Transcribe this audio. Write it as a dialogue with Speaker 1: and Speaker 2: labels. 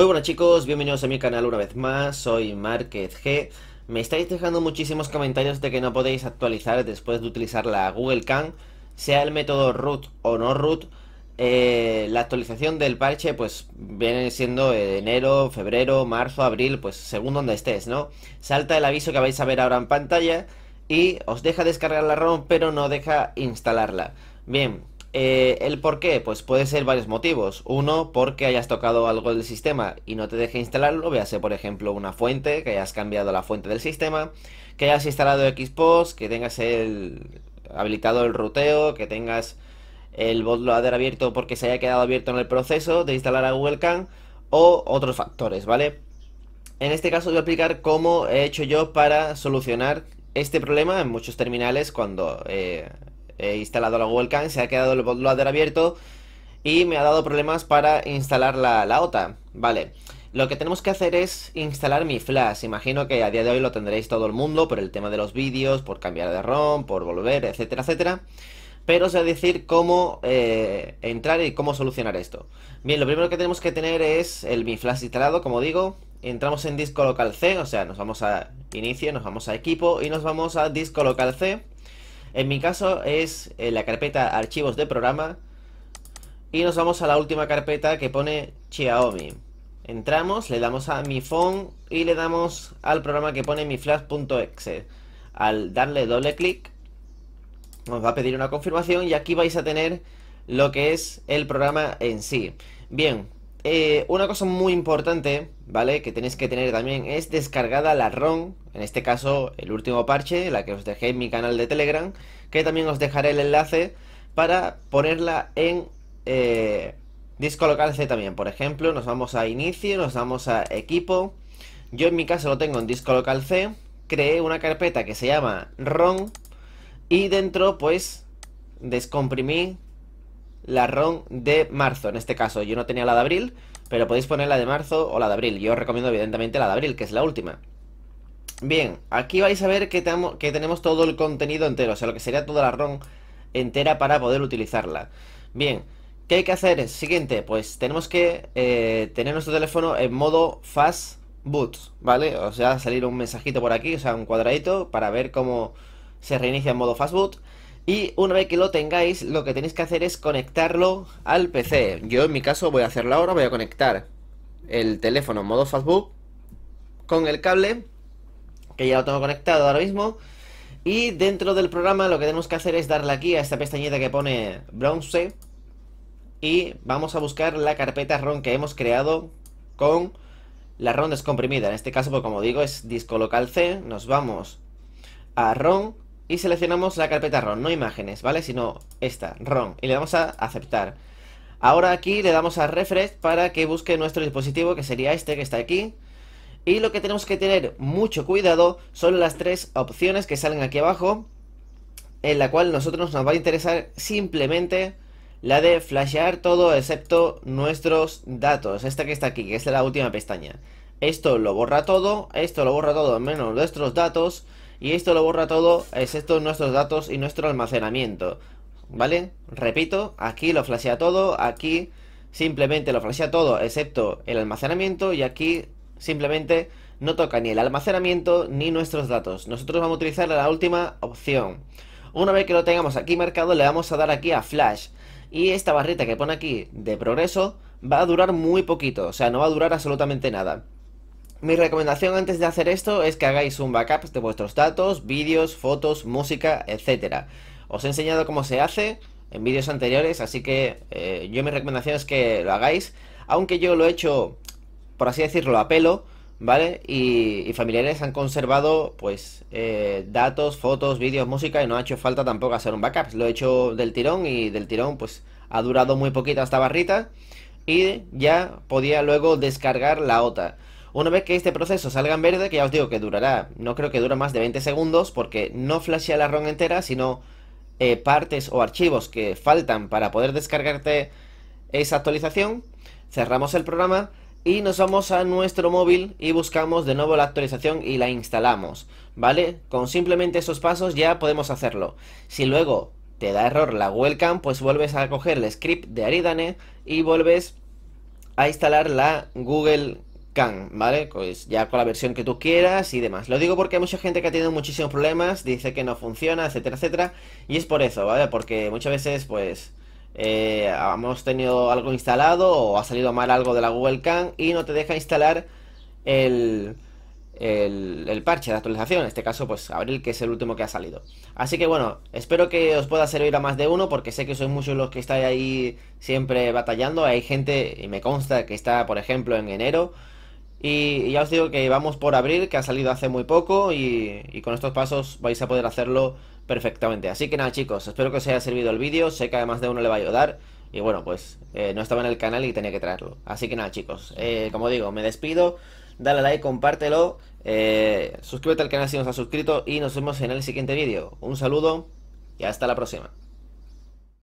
Speaker 1: Muy buenas chicos, bienvenidos a mi canal una vez más, soy Márquez G. Me estáis dejando muchísimos comentarios de que no podéis actualizar después de utilizar la Google Can, sea el método root o no root. Eh, la actualización del parche pues viene siendo enero, febrero, marzo, abril, pues según donde estés, ¿no? Salta el aviso que vais a ver ahora en pantalla y os deja descargar la ROM pero no deja instalarla. Bien, eh, ¿El por qué? Pues puede ser varios motivos. Uno, porque hayas tocado algo del sistema y no te deje instalarlo. Véase, por ejemplo, una fuente, que hayas cambiado la fuente del sistema, que hayas instalado XPOS, que tengas el habilitado el ruteo, que tengas el bootloader abierto porque se haya quedado abierto en el proceso de instalar a Google cam, o otros factores, ¿vale? En este caso voy a explicar cómo he hecho yo para solucionar este problema en muchos terminales cuando eh, he instalado la Google Cam, se ha quedado el bootloader abierto y me ha dado problemas para instalar la, la OTA. Vale, lo que tenemos que hacer es instalar mi flash. Imagino que a día de hoy lo tendréis todo el mundo por el tema de los vídeos, por cambiar de ROM, por volver, etcétera, etcétera. Pero os voy a decir cómo eh, entrar y cómo solucionar esto. Bien, lo primero que tenemos que tener es el mi flash instalado, como digo. Entramos en disco local C, o sea, nos vamos a inicio, nos vamos a equipo y nos vamos a disco local C. En mi caso es eh, la carpeta archivos de programa. Y nos vamos a la última carpeta que pone Xiaomi. Entramos, le damos a mi phone y le damos al programa que pone mi flash.exe. Al darle doble clic nos va a pedir una confirmación y aquí vais a tener lo que es el programa en sí. Bien, eh, una cosa muy importante, ¿vale? Que tenéis que tener también es descargada la ROM, en este caso el último parche, la que os dejé en mi canal de Telegram, que también os dejaré el enlace para ponerla en eh, disco local C también. Por ejemplo, nos vamos a inicio, nos vamos a equipo. Yo en mi caso lo tengo en disco local C, creé una carpeta que se llama ROM y dentro pues descomprimí la ROM de marzo. En este caso, yo no tenía la de abril, pero podéis poner la de marzo o la de abril. Yo os recomiendo evidentemente la de abril, que es la última. Bien, aquí vais a ver que, que tenemos todo el contenido entero, o sea, lo que sería toda la ROM entera para poder utilizarla. Bien, ¿qué hay que hacer? Siguiente, pues tenemos que eh, tener nuestro teléfono en modo fast boot, ¿vale? O sea, salir un mensajito por aquí, o sea, un cuadradito para ver cómo se reinicia en modo fast boot. Y una vez que lo tengáis, lo que tenéis que hacer es conectarlo al PC. Yo en mi caso voy a hacerlo ahora, voy a conectar el teléfono en modo facebook con el cable, que ya lo tengo conectado ahora mismo. Y dentro del programa lo que tenemos que hacer es darle aquí a esta pestañita que pone bronze Y vamos a buscar la carpeta ROM que hemos creado con la ROM descomprimida. En este caso, pues como digo, es disco local C. Nos vamos a ROM y seleccionamos la carpeta ROM, no imágenes, ¿vale? Sino esta, ROM, y le damos a aceptar. Ahora aquí le damos a refresh para que busque nuestro dispositivo, que sería este que está aquí. Y lo que tenemos que tener mucho cuidado son las tres opciones que salen aquí abajo, en la cual nosotros nos va a interesar simplemente la de flashear todo excepto nuestros datos, esta que está aquí, que es la última pestaña. Esto lo borra todo, esto lo borra todo menos nuestros datos y esto lo borra todo excepto nuestros datos y nuestro almacenamiento, ¿vale? Repito, aquí lo flashea todo, aquí simplemente lo flashea todo excepto el almacenamiento y aquí simplemente no toca ni el almacenamiento ni nuestros datos. Nosotros vamos a utilizar la última opción. Una vez que lo tengamos aquí marcado le vamos a dar aquí a Flash y esta barrita que pone aquí de progreso va a durar muy poquito, o sea, no va a durar absolutamente nada. Mi recomendación antes de hacer esto es que hagáis un backup de vuestros datos, vídeos, fotos, música, etc. Os he enseñado cómo se hace en vídeos anteriores, así que eh, yo mi recomendación es que lo hagáis, aunque yo lo he hecho, por así decirlo, a pelo, ¿vale? Y, familiares han conservado, pues, eh, datos, fotos, vídeos, música, y no ha hecho falta tampoco hacer un backup. Lo he hecho del tirón y del tirón, pues, ha durado muy poquita esta barrita y ya podía luego descargar la otra. Una vez que este proceso salga en verde, que ya os digo que durará, no creo que dure más de 20 segundos, porque no flashea la ROM entera, sino eh, partes o archivos que faltan para poder descargarte esa actualización, cerramos el programa y nos vamos a nuestro móvil y buscamos de nuevo la actualización y la instalamos, ¿vale? Con simplemente esos pasos ya podemos hacerlo. Si luego te da error la webcam, pues vuelves a coger el script de Aridane y vuelves a instalar la Google ¿vale? Pues ya con la versión que tú quieras y demás. Lo digo porque hay mucha gente que ha tenido muchísimos problemas, dice que no funciona, etcétera, etcétera. Y es por eso, ¿vale? Porque muchas veces, pues, eh, hemos tenido algo instalado o ha salido mal algo de la Google Can y no te deja instalar el, el, el, parche de actualización. En este caso, pues abril, que es el último que ha salido. Así que bueno, espero que os pueda servir a más de uno, porque sé que sois muchos los que estáis ahí siempre batallando. Hay gente, y me consta, que está, por ejemplo, en enero. Y ya os digo que vamos por abril, que ha salido hace muy poco y, con estos pasos vais a poder hacerlo perfectamente. Así que nada chicos, espero que os haya servido el vídeo, sé que además de uno le va a ayudar. Y bueno, pues eh, no estaba en el canal y tenía que traerlo. Así que nada chicos, eh, como digo, me despido, dale like, compártelo, eh, suscríbete al canal si no estás suscrito y nos vemos en el siguiente vídeo. Un saludo y hasta la próxima.